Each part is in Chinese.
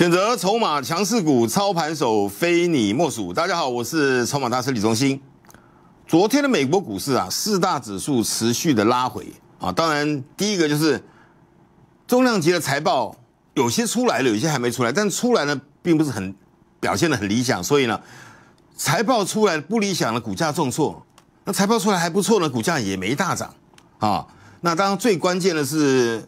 选择筹码强势股，操盘手非你莫属。大家好，我是筹码大师李忠兴。昨天的美国股市啊，四大指数持续的拉回啊。当然，第一个就是重量级的财报，有些出来了，有些还没出来。但出来呢，并不是很表现的很理想。所以呢，财报出来不理想的股价重挫，那财报出来还不错呢，股价也没大涨啊。那当然，最关键的是。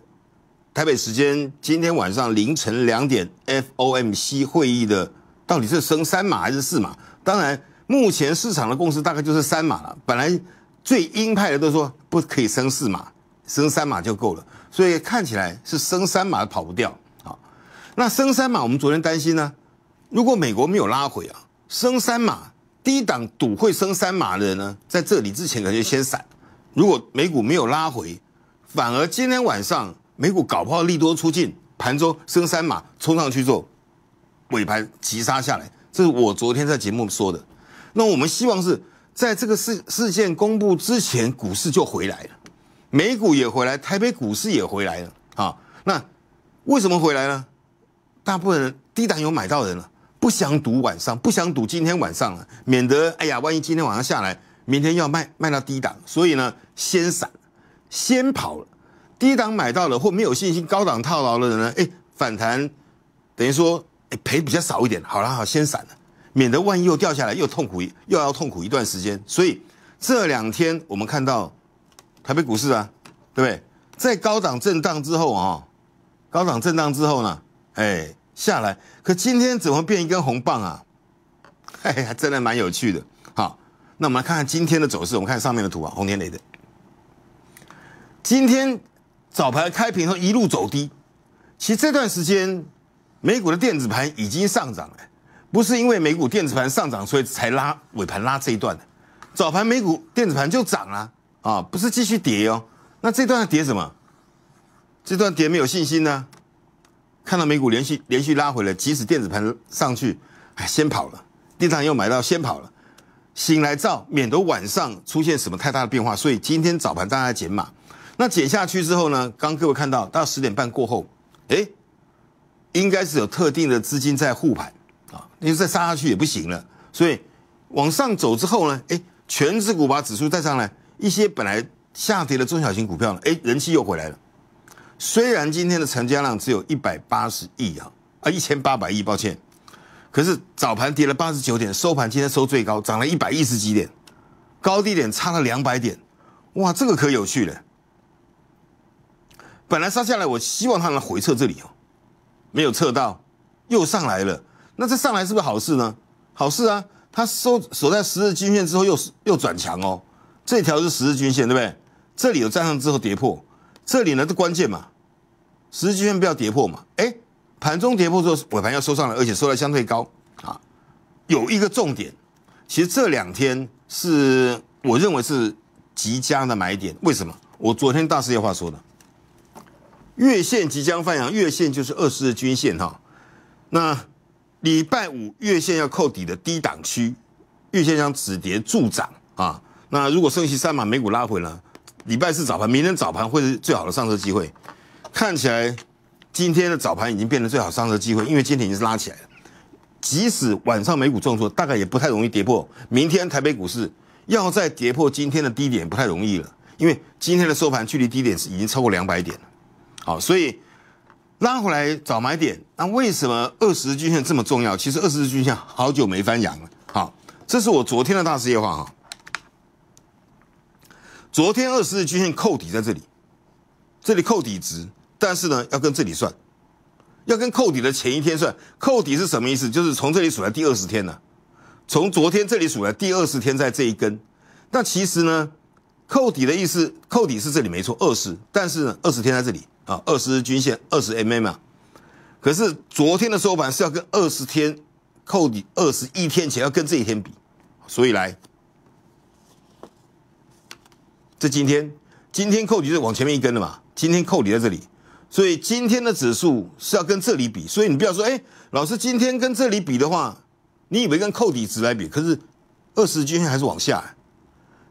台北时间今天晚上凌晨两点，FOMC 会议的到底是升三码还是四码？当然，目前市场的共识大概就是三码了。本来最鹰派的都说不可以升四码，升三码就够了。所以看起来是升三码跑不掉啊。那升三码，我们昨天担心呢，如果美国没有拉回啊，升三码，低档赌会升三码的人呢，在这里之前可能就先散。如果美股没有拉回，反而今天晚上。美股搞不好利多出尽，盘中升三码冲上去做尾盘急杀下来，这是我昨天在节目说的。那我们希望是在这个事事件公布之前，股市就回来了，美股也回来，台北股市也回来了啊。那为什么回来呢？大部分人低档有买到人了，不想赌晚上，不想赌今天晚上了，免得哎呀，万一今天晚上下来，明天要卖卖到低档，所以呢，先闪，先跑了。低档买到了或没有信心，高档套牢的人呢？哎，反弹，等于说，哎，赔比较少一点，好了，好先闪了，免得万一又掉下来，又痛苦，又要痛苦一段时间。所以这两天我们看到台北股市啊，对不对？在高档震荡之后啊，高档震荡之后呢，哎，下来，可今天怎么变一根红棒啊？哎，真的蛮有趣的。好，那我们来看看今天的走势，我们看上面的图啊，红天雷的，今天。早盘开平后一路走低，其实这段时间美股的电子盘已经上涨了，不是因为美股电子盘上涨所以才拉尾盘拉这一段的，早盘美股电子盘就涨了啊，不是继续跌哦。那这段跌什么？这段跌没有信心呢？看到美股连续连续拉回来，即使电子盘上去，哎，先跑了，地上又买到，先跑了，醒来照，免得晚上出现什么太大的变化。所以今天早盘大家减码。那减下去之后呢？刚各位看到，到十点半过后，哎，应该是有特定的资金在护盘啊。你为再杀下去也不行了，所以往上走之后呢，哎，全指股把指数带上来，一些本来下跌的中小型股票呢，哎，人气又回来了。虽然今天的成交量只有一百八十亿啊，啊，一千八百亿，抱歉。可是早盘跌了八十九点，收盘今天收最高，涨了一百一十几点，高低点差了两百点，哇，这个可有趣了。本来杀下来，我希望它能回撤这里哦，没有撤到，又上来了。那这上来是不是好事呢？好事啊，它收守在十日均线之后，又又转强哦。这条是十日均线，对不对？这里有站上之后跌破，这里呢是关键嘛。十日均线不要跌破嘛。哎，盘中跌破之后，尾盘要收上来，而且收在相对高啊，有一个重点。其实这两天是我认为是极佳的买点。为什么？我昨天大事业话说的。月线即将翻阳，月线就是二十日均线哈。那礼拜五月线要扣底的低档区，月线将止跌助涨啊。那如果升息三把美股拉回呢？礼拜四早盘，明天早盘会是最好的上车机会。看起来今天的早盘已经变成最好上车机会，因为今天已经是拉起来了。即使晚上美股重挫，大概也不太容易跌破。明天台北股市要再跌破今天的低点不太容易了，因为今天的收盘距离低点是已经超过两百点了。好，所以拉回来找买点。那为什么二十日均线这么重要？其实二十日均线好久没翻阳了。好，这是我昨天的大事业话哈。昨天二十日均线扣底在这里，这里扣底值，但是呢，要跟这里算，要跟扣底的前一天算。扣底是什么意思？就是从这里数来第二十天呢？从昨天这里数来第二十天在这一根。那其实呢，扣底的意思，扣底是这里没错，二十，但是呢，二十天在这里。啊，二十日均线二十 m m 啊，可是昨天的收盘是要跟二十天，扣底二十一天前要跟这一天比，所以来，这今天今天扣底是往前面一根的嘛，今天扣底在这里，所以今天的指数是要跟这里比，所以你不要说，哎，老师今天跟这里比的话，你以为跟扣底值来比，可是二十日均线还是往下，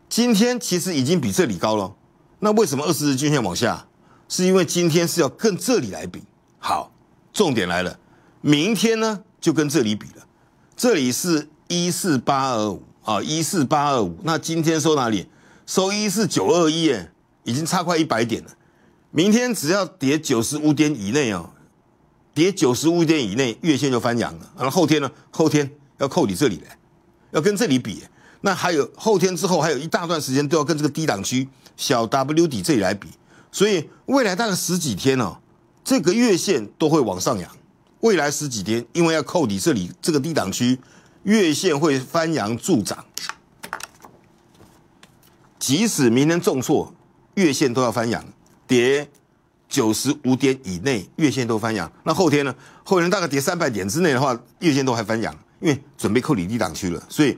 今天其实已经比这里高了，那为什么二十日均线往下？是因为今天是要跟这里来比，好，重点来了，明天呢就跟这里比了，这里是一四八二五啊，一四八二五，那今天收哪里？收一四九二一哎，已经差快一百点了，明天只要跌九十五点以内哦，跌九十五点以内，月线就翻阳了，然后后天呢？后天要扣你这里来，要跟这里比，那还有后天之后还有一大段时间都要跟这个低档区小 W 底这里来比。所以未来大概十几天呢，这个月线都会往上扬。未来十几天，因为要扣底这里这个低档区，月线会翻扬助涨。即使明天重挫，月线都要翻扬，跌九十五点以内，月线都翻扬。那后天呢？后天大概跌三百点之内的话，月线都还翻扬，因为准备扣底低档区了。所以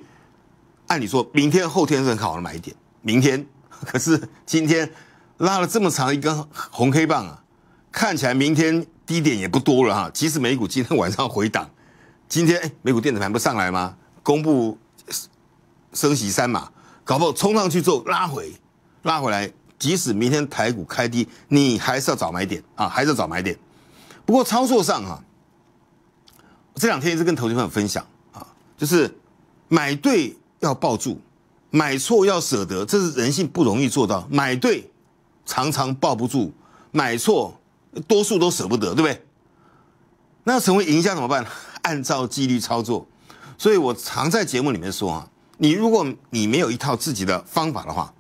按理说明天、后天是很好的买点。明天，可是今天。拉了这么长一根红黑棒啊，看起来明天低点也不多了哈。即使美股今天晚上回档，今天哎美股电子盘不上来吗？公布升息三码，搞不好冲上去之后拉回，拉回来，即使明天台股开低，你还是要找买点啊，还是要找买点。不过操作上啊，这两天一直跟投资朋友分享啊，就是买对要抱住，买错要舍得，这是人性不容易做到。买对。常常抱不住，买错，多数都舍不得，对不对？那要成为赢家怎么办？按照纪律操作。所以我常在节目里面说啊，你如果你没有一套自己的方法的话，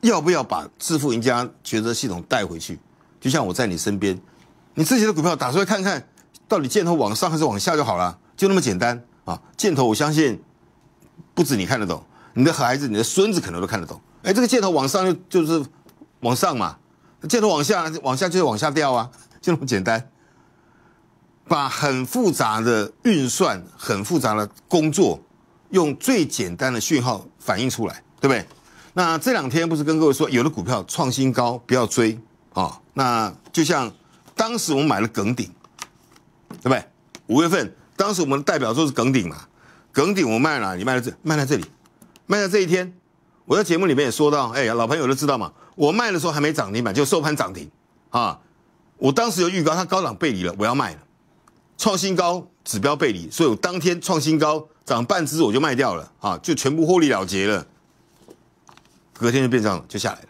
要不要把致富赢家抉择系统带回去？就像我在你身边，你自己的股票打出来看看到底箭头往上还是往下就好了，就那么简单啊！箭头我相信不止你看得懂，你的孩子、你的孙子可能都看得懂。哎，这个箭头往上就就是。往上嘛，接着往下，往下就往下掉啊，就那么简单。把很复杂的运算、很复杂的工作，用最简单的讯号反映出来，对不对？那这两天不是跟各位说，有的股票创新高，不要追啊。那就像当时我们买了耿鼎，对不对？五月份当时我们的代表作是耿鼎嘛，耿鼎我卖了，你卖了这，卖在这里，卖在这一天。我在节目里面也说到，哎，老朋友都知道嘛。我卖的时候还没涨停板，就收盘涨停啊！我当时有预告，它高档背离了，我要卖了。创新高指标背离，所以我当天创新高涨半只我就卖掉了啊，就全部获利了结了。隔天就变这了，就下来了，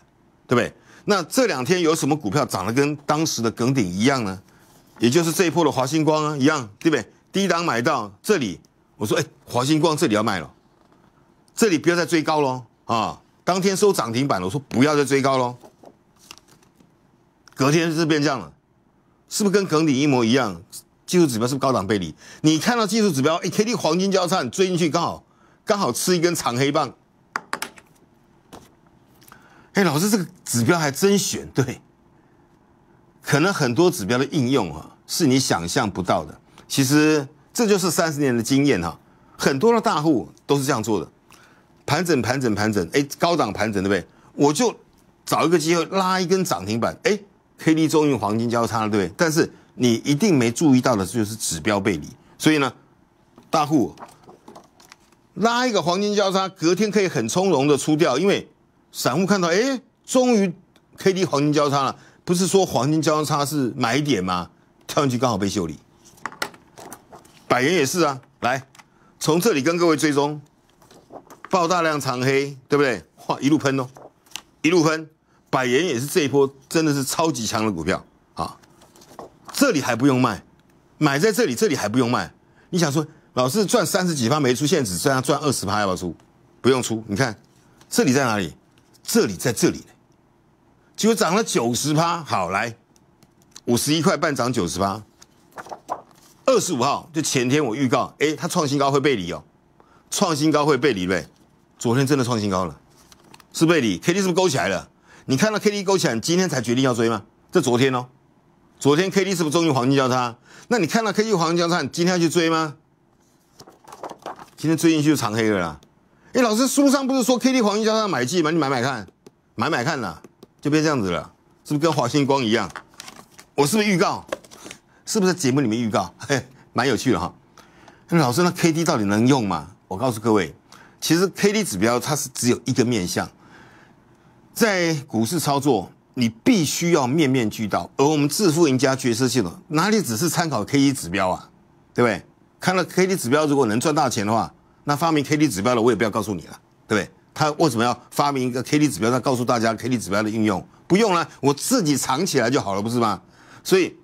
对不对？那这两天有什么股票涨得跟当时的梗鼎一样呢？也就是这一波的华星光啊一样，对不对？低档买到这里，我说哎，华星光这里要卖了，这里不要再追高喽啊！当天收涨停板了，我说不要再追高喽。隔天是变这样了，是不是跟梗底一模一样？技术指标是不是高档背离，你看到技术指标，哎，K D 黄金交叉，你追进去刚好，刚好吃一根长黑棒。哎，老师这个指标还真选对。可能很多指标的应用啊，是你想象不到的。其实这就是三十年的经验哈，很多的大户都是这样做的。盘整盘整盘整，哎，高档盘整对不对？我就找一个机会拉一根涨停板，哎，K D 终于黄金交叉了，对不对？但是你一定没注意到的就是指标背离，所以呢，大户拉一个黄金交叉，隔天可以很从容的出掉，因为散户看到，哎，终于 K D 黄金交叉了，不是说黄金交叉是买点吗？跳上去刚好被修理，百元也是啊，来，从这里跟各位追踪。爆大量长黑，对不对？画一路喷哦，一路喷，百元也是这一波，真的是超级强的股票啊！这里还不用卖，买在这里，这里还不用卖。你想说，老师赚三十几趴没出现，只剩下赚二十趴要不要出？不用出。你看，这里在哪里？这里在这里呢，结果涨了九十趴。好来，五十一块半涨九十趴。二十五号就前天我预告，哎，它创新高会背离哦，创新高会背离没？昨天真的创新高了，是不？你 K D 是不是勾起来了？你看到 K D 勾起来，今天才决定要追吗？这昨天哦，昨天 K D 是不是终于黄金交叉？那你看到 K D 黄金交叉，你今天要去追吗？今天追进去就长黑了啦。哎，老师书上不是说 K D 黄金交叉买进吗？你买买看，买买看了，就变这样子了，是不是跟华星光一样？我是不是预告？是不是节目里面预告？嘿，蛮有趣的哈。那老师，那 K D 到底能用吗？我告诉各位。其实 KD 指标它是只有一个面向，在股市操作，你必须要面面俱到。而我们致富赢家决策系统哪里只是参考 KD 指标啊？对不对？看了 KD 指标，如果能赚大钱的话，那发明 KD 指标的我也不要告诉你了，对不对？他为什么要发明一个 KD 指标，再告诉大家 KD 指标的运用？不用了，我自己藏起来就好了，不是吗？所以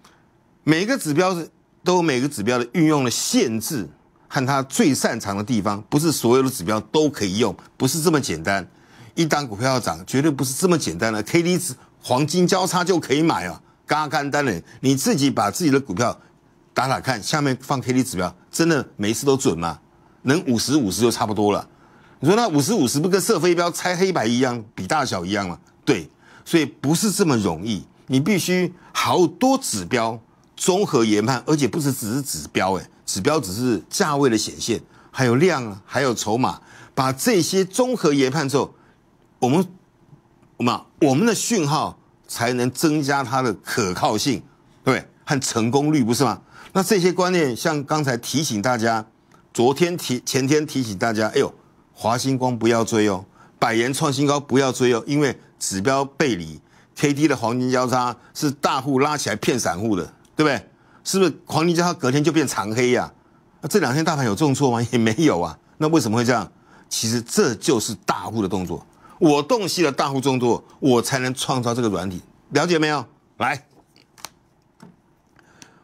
每个指标都有每个指标的运用的限制。看他最擅长的地方，不是所有的指标都可以用，不是这么简单。一旦股票要涨，绝对不是这么简单的。K D 值黄金交叉就可以买啊，嘎干单的，你自己把自己的股票打打看，下面放 K D 指标，真的每次都准吗？能五十五十就差不多了。你说那五十五十不跟射飞镖、猜黑白一样，比大小一样吗？对，所以不是这么容易，你必须好多指标综合研判，而且不是只是指标，诶。指标只是价位的显现，还有量，还有筹码，把这些综合研判之后，我们，们我们的讯号才能增加它的可靠性，对，和成功率，不是吗？那这些观念，像刚才提醒大家，昨天提前天提醒大家，哎呦，华星光不要追哦，百元创新高不要追哦，因为指标背离，K D 的黄金交叉是大户拉起来骗散户的，对不对？是不是黄金加它隔天就变长黑呀？那这两天大盘有重挫吗？也没有啊。那为什么会这样？其实这就是大户的动作。我洞悉了大户重作，我才能创造这个软体，了解没有？来，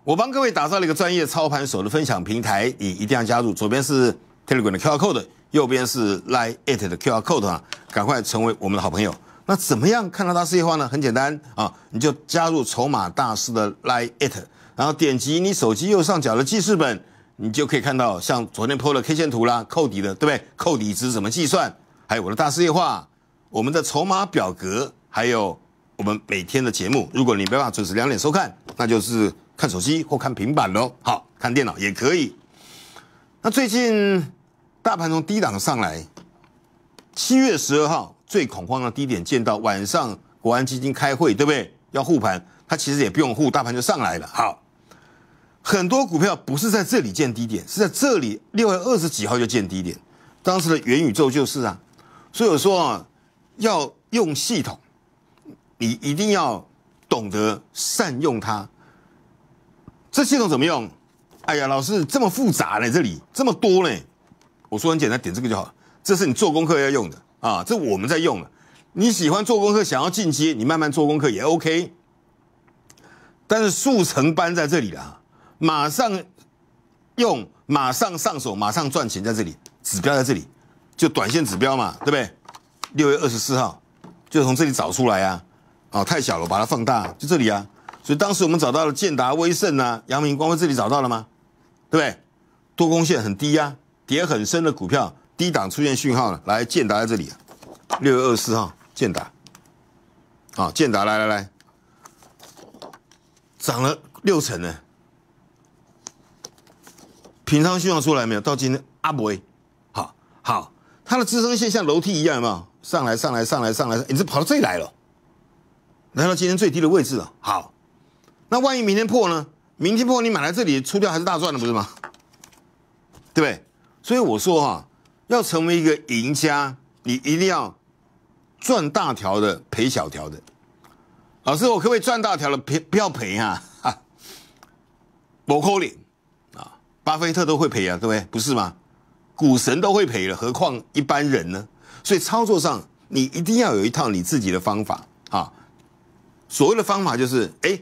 我帮各位打造了一个专业操盘手的分享平台，你一定要加入。左边是 Telegram 的 QR Code，右边是 Lite 的 QR Code 啊，赶快成为我们的好朋友。那怎么样看到大师的话呢？很简单啊，你就加入筹码大师的 Lite。然后点击你手机右上角的记事本，你就可以看到像昨天剖了 K 线图啦，扣底的，对不对？扣底值怎么计算？还有我的大事业化，我们的筹码表格，还有我们每天的节目。如果你没办法准时两点收看，那就是看手机或看平板喽。好，看电脑也可以。那最近大盘从低档上来，七月十二号最恐慌的低点见到，晚上国安基金开会，对不对？要护盘，它其实也不用护，大盘就上来了。好。很多股票不是在这里见低点，是在这里六月二十几号就见低点。当时的元宇宙就是啊，所以我说啊，要用系统，你一定要懂得善用它。这系统怎么用？哎呀，老师这么复杂呢，这里这么多呢。我说很简单，点这个就好这是你做功课要用的啊，这我们在用的。你喜欢做功课，想要进阶，你慢慢做功课也 OK。但是速成班在这里啦。马上用，马上上手，马上赚钱，在这里，指标在这里，就短线指标嘛，对不对？六月二十四号就从这里找出来啊，哦，太小了，把它放大，就这里啊。所以当时我们找到了建达、威盛啊、阳明光辉，这里找到了吗？对不对？多空线很低呀，跌很深的股票，低档出现讯号了，来建达在这里，六月二十四号，建达，好，建达，来来来，涨了六成呢。平仓讯号出来没有？到今天阿伯，好好，它的支撑线像楼梯一样，有没有？上来上来上来上来，你是跑到这里来了？来到今天最低的位置了。好，那万一明天破呢？明天破，你买来这里出掉还是大赚的，不是吗？对不对？所以我说哈，要成为一个赢家，你一定要赚大条的，赔小条的。老师，我可不可以赚大条的，赔不要赔啊？我扣脸。巴菲特都会赔啊，各位不是吗？股神都会赔了，何况一般人呢？所以操作上，你一定要有一套你自己的方法啊。所谓的方法就是，哎，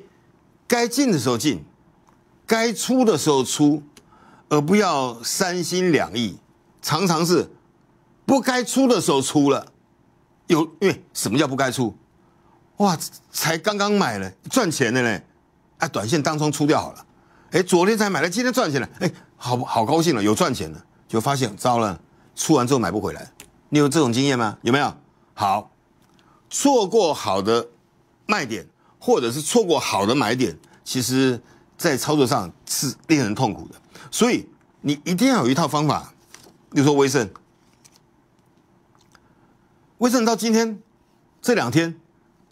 该进的时候进，该出的时候出，而不要三心两意。常常是不该出的时候出了，有因为什么叫不该出？哇，才刚刚买了赚钱的嘞，啊，短线当中出掉好了。哎，昨天才买的，今天赚钱了，哎，好好高兴了，有赚钱了，就发现糟了，出完之后买不回来。你有这种经验吗？有没有？好，错过好的卖点，或者是错过好的买点，其实在操作上是令人痛苦的。所以你一定要有一套方法。比如说威盛，威盛到今天这两天，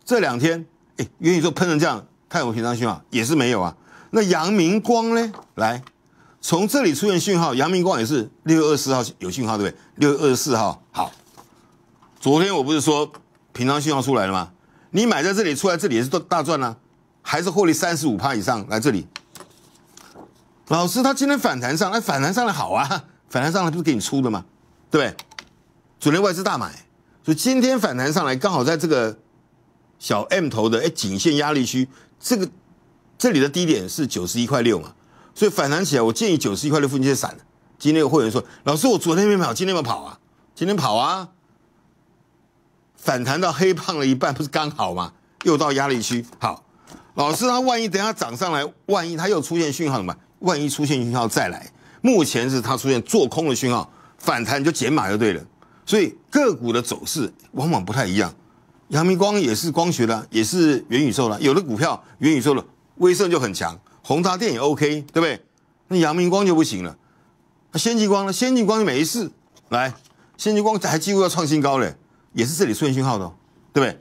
这两天，哎，愿意说喷成这样，看我平常心啊，也是没有啊。那阳明光呢？来，从这里出现讯号，阳明光也是六月二十四号有讯号，对不对？六月二十四号，好，昨天我不是说平常讯号出来了吗？你买在这里，出来这里也是大赚啊，还是获利三十五趴以上？来这里，老师他今天反弹上来，反弹上来好啊，反弹上来不是给你出的吗？对，主力外资大买，所以今天反弹上来，刚好在这个小 M 头的哎颈线压力区，这个。这里的低点是九十一块六嘛，所以反弹起来，我建议九十一块六附近先散。今天有会员说：“老师，我昨天没跑，今天没跑啊！”今天跑啊！反弹到黑胖了一半，不是刚好吗？又到压力区。好，老师，他万一等下涨上来，万一他又出现讯号什么？万一出现讯号再来，目前是他出现做空的讯号，反弹就减码就对了。所以个股的走势往往不太一样。阳明光也是光学的，也是元宇宙的，有的股票元宇宙的威盛就很强，宏达电也 OK，对不对？那阳明光就不行了，那先进光呢？先进光就没事，来，先进光还几乎要创新高嘞，也是这里出现信号的，哦，对不对？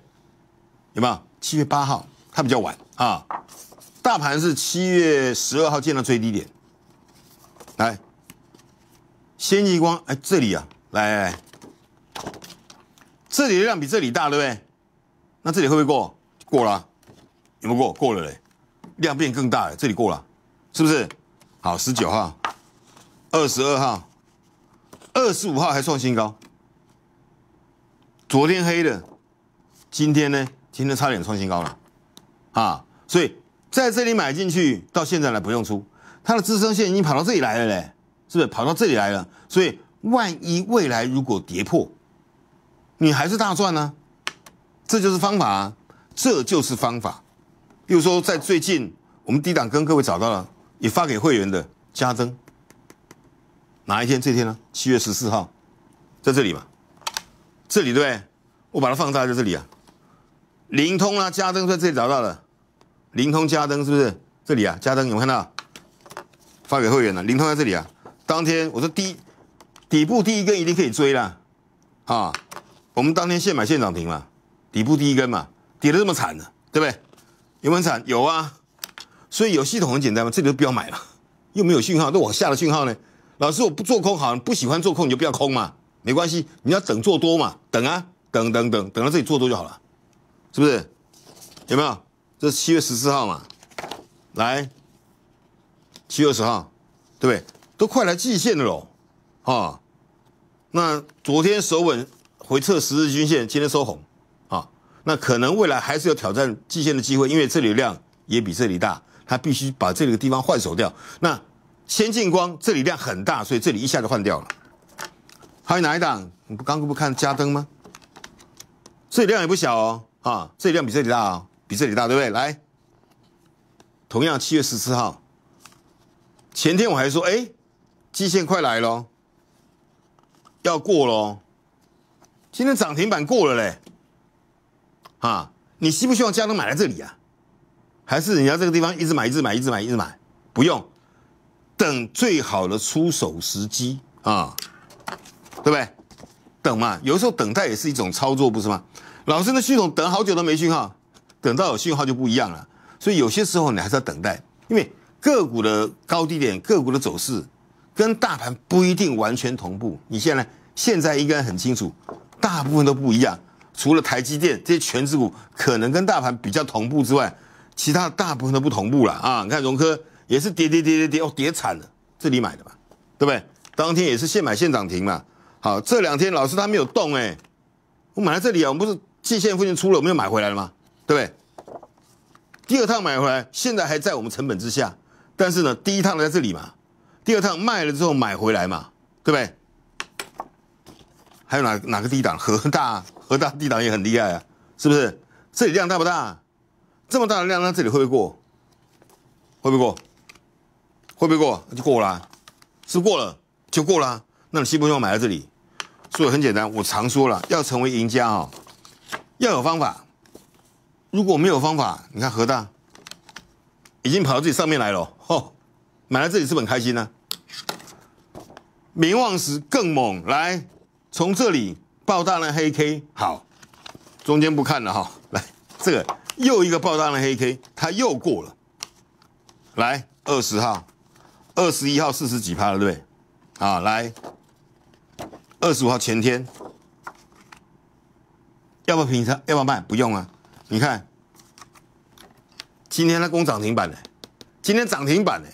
有没有？七月八号，它比较晚啊，大盘是七月十二号见到最低点，来，先进光，哎，这里啊，来，这里的量比这里大，对不对？那这里会不会过？过了，有没有过？过了嘞。量变更大，这里过了，是不是？好，十九号、二十二号、二十五号还创新高。昨天黑的，今天呢？今天差点创新高了，啊！所以在这里买进去，到现在来不用出，它的支撑线已经跑到这里来了嘞，是不是？跑到这里来了，所以万一未来如果跌破，你还是大赚呢？这就是方法，啊，这就是方法。例如说，在最近我们低档跟各位找到了，也发给会员的加增，哪一天这天呢？七月十四号，在这里嘛，这里对对？我把它放大在这里啊，灵通啊，加登在这里找到了，灵通加登是不是这里啊？加登有没有看到？发给会员了，灵通在这里啊。当天我说第底部第一根一定可以追了，啊，我们当天现买现涨停嘛，底部第一根嘛，跌得这么惨的，对不对？有没产有啊，所以有系统很简单嘛，这里就不要买了，又没有讯号，那我下了讯号呢？老师，我不做空，好不喜欢做空，你就不要空嘛，没关系，你要等做多嘛，等啊，等等等等到这里做多就好了，是不是？有没有？这是七月十四号嘛，来七二十号，对不对？都快来季线了喽，啊，那昨天首稳回撤十日均线，今天收红。那可能未来还是有挑战极限的机会，因为这里量也比这里大，它必须把这个的地方换手掉。那先进光这里量很大，所以这里一下就换掉了。还有哪一档？你不刚刚不看加登吗？这里量也不小哦，啊，这里量比这里大啊，比这里大对不对？来，同样七月十四号，前天我还说，哎，季线快来喽，要过喽，今天涨停板过了嘞。啊，你希不希望家人买在这里啊？还是你要这个地方一直买，一直买，一直买，一直买，不用等最好的出手时机啊，对不对？等嘛，有时候等待也是一种操作，不是吗？老师的系统等好久都没信号，等到有信号就不一样了。所以有些时候你还是要等待，因为个股的高低点、个股的走势跟大盘不一定完全同步。你现在现在应该很清楚，大部分都不一样。除了台积电这些全资股可能跟大盘比较同步之外，其他大部分都不同步了啊！你看荣科也是跌跌跌跌跌，哦，跌惨了，这里买的嘛，对不对？当天也是现买现涨停嘛。好，这两天老师他没有动哎，我买在这里啊，我们不是季线附近出了，我们又买回来了嘛，对不对？第二趟买回来，现在还在我们成本之下，但是呢，第一趟在这里嘛，第二趟卖了之后买回来嘛，对不对？还有哪哪个低档？和大？和大 D 档也很厉害啊，是不是？这里量大不大？这么大的量那这里会不会过？会不会过？会不会过？就过了，是过了就过了。那你西不信我买在这里？所以很简单，我常说了，要成为赢家啊，要有方法。如果没有方法，你看何大已经跑到这己上面来了，吼，买在这里是不是很开心呢。名望时更猛，来从这里。爆大的黑 K，好，中间不看了哈，来这个又一个爆大的黑 K，它又过了，来二十号、二十一号四十几趴了，对不对？啊，来二十五号前天，要不要平仓？要不要卖？不用啊，你看今天它攻涨停板呢，今天涨停板呢，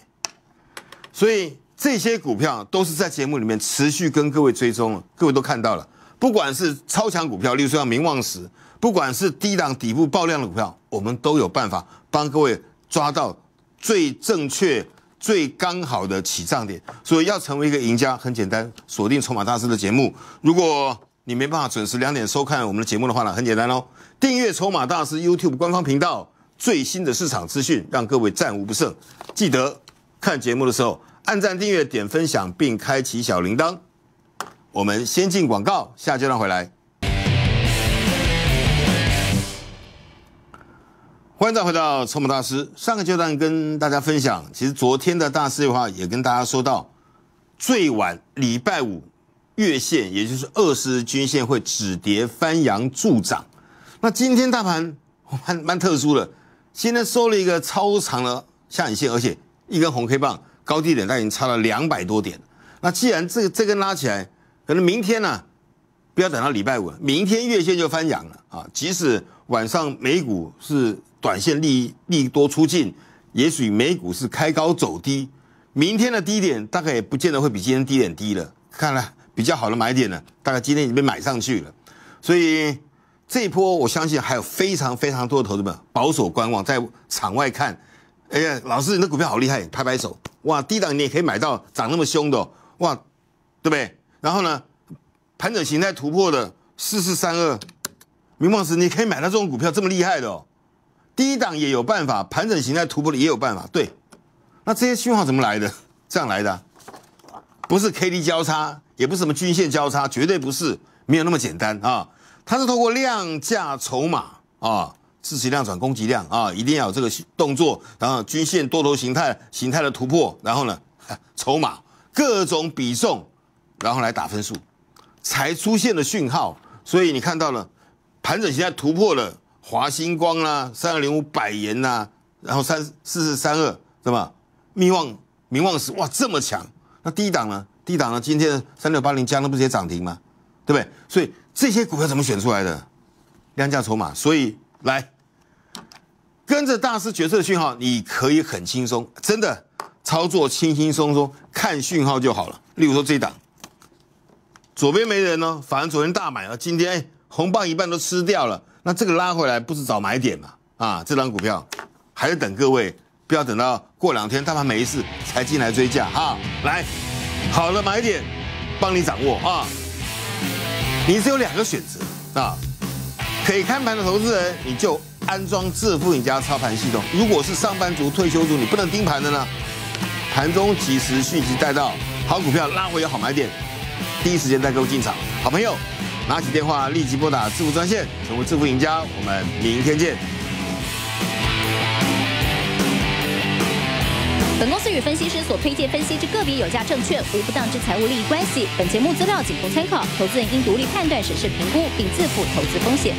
所以这些股票都是在节目里面持续跟各位追踪，各位都看到了。不管是超强股票，例如像名望石；不管是低档底部爆量的股票，我们都有办法帮各位抓到最正确、最刚好的起涨点。所以要成为一个赢家，很简单，锁定《筹码大师》的节目。如果你没办法准时两点收看我们的节目的话呢，很简单哦，订阅《筹码大师》YouTube 官方频道，最新的市场资讯，让各位战无不胜。记得看节目的时候，按赞、订阅、点分享，并开启小铃铛。我们先进广告，下阶段回来。欢迎再回到筹码大师。上个阶段跟大家分享，其实昨天的大师的话也跟大家说到，最晚礼拜五月线，也就是二十均线会止跌翻阳助涨。那今天大盘蛮蛮特殊的，现在收了一个超长的下影线，而且一根红 K 棒，高低点都已经差了两百多点。那既然这这根拉起来。可能明天呢，不要等到礼拜五，明天月线就翻阳了啊！即使晚上美股是短线利利多出尽，也许美股是开高走低，明天的低点大概也不见得会比今天低点低了。看来比较好的买点呢，大概今天已经被买上去了，所以这一波我相信还有非常非常多的投资者保守观望，在场外看，哎呀，老师你的股票好厉害，拍拍手，哇，低档你也可以买到涨那么凶的，哇，对不对？然后呢，盘整形态突破的四四三二，明梦石，你可以买到这种股票这么厉害的哦。低档也有办法，盘整形态突破的也有办法。对，那这些讯号怎么来的？这样来的，不是 K D 交叉，也不是什么均线交叉，绝对不是，没有那么简单啊。它是透过量价筹码啊，自持量转攻击量啊，一定要有这个动作。然后均线多头形态形态的突破，然后呢，筹码各种比重。然后来打分数，才出现了讯号，所以你看到了盘整现在突破了华星光啦、三二零五百元啦，然后三四四三二是吧？密望名望是哇这么强，那低档呢？低档呢？今天三六八零将那不也涨停吗？对不对？所以这些股票怎么选出来的？量价筹码，所以来跟着大师决策讯号，你可以很轻松，真的操作轻轻松松，看讯号就好了。例如说这一档。左边没人哦，反而昨天大买了，今天红棒一半都吃掉了，那这个拉回来不是找买点嘛？啊，这张股票还是等各位不要等到过两天大盘没事才进来追价哈，来好了买点，帮你掌握啊。你只有两个选择啊，可以看盘的投资人你就安装致富赢家操盘系统，如果是上班族、退休族，你不能盯盘的呢，盘中及时讯息带到，好股票拉回有好买点。第一时间带各位进场，好朋友，拿起电话立即拨打致富专线，成为致富赢家。我们明天见。本公司与分析师所推荐分析之个别有价证券无不当之财务利益关系，本节目资料仅供参考，投资人应独立判断、审视、评估并自负投资风险。